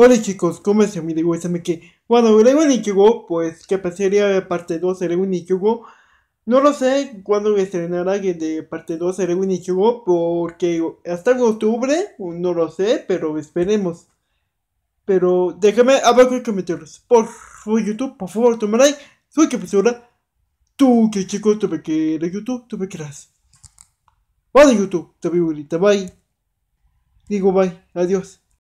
Hola chicos, ¿cómo se mi digo? Este, que Bueno, el Ichigo, pues ¿qué pasaría parte 2 el Ichigo. No lo sé cuándo estrenará de parte 2 el Ichigo, porque hasta octubre, no lo sé, pero esperemos. Pero déjame abajo en comentarios, por favor YouTube, por favor, toma like, soy persona, pues Tú que chicos, tú me quieres YouTube, tú me quieras. Vale YouTube, te veo ahorita, bye. Digo bye, adiós.